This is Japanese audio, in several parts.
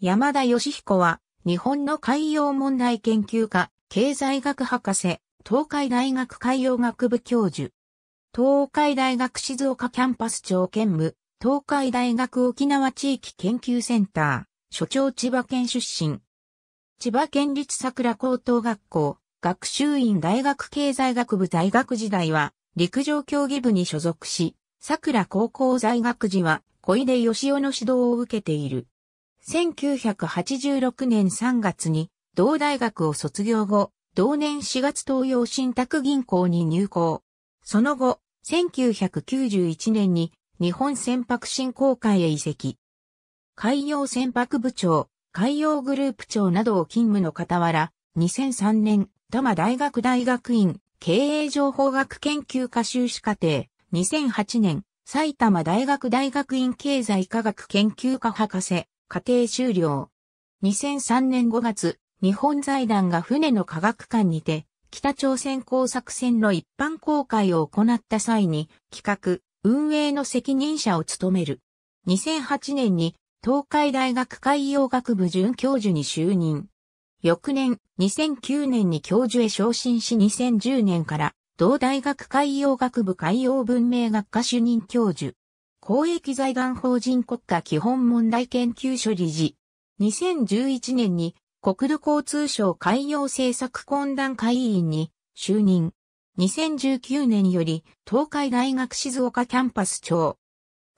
山田義彦は、日本の海洋問題研究家、経済学博士、東海大学海洋学部教授、東海大学静岡キャンパス長兼務、東海大学沖縄地域研究センター、所長千葉県出身、千葉県立桜高等学校、学習院大学経済学部大学時代は、陸上競技部に所属し、桜高校在学時は、小出義雄の指導を受けている。1986年3月に同大学を卒業後、同年4月東洋信託銀行に入行。その後、1991年に日本船舶振興会へ移籍。海洋船舶部長、海洋グループ長などを勤務の傍ら、2003年、多摩大学大学院経営情報学研究科修士課程、2008年、埼玉大学大学院経済科学研究科博士、過程終了。2003年5月、日本財団が船の科学館にて、北朝鮮工作船の一般公開を行った際に、企画、運営の責任者を務める。2008年に、東海大学海洋学部准教授に就任。翌年、2009年に教授へ昇進し2010年から、同大学海洋学部海洋文明学科主任教授。公益財団法人国家基本問題研究所理事。2011年に国土交通省海洋政策懇談会委員に就任。2019年より東海大学静岡キャンパス長。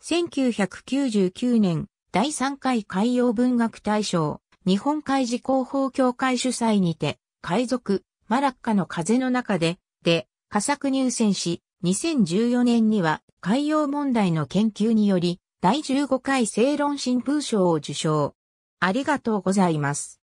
1999年第3回海洋文学大賞日本海事広報協会主催にて海賊マラッカの風の中でで加作入選し2014年には海洋問題の研究により第15回正論新風賞を受賞。ありがとうございます。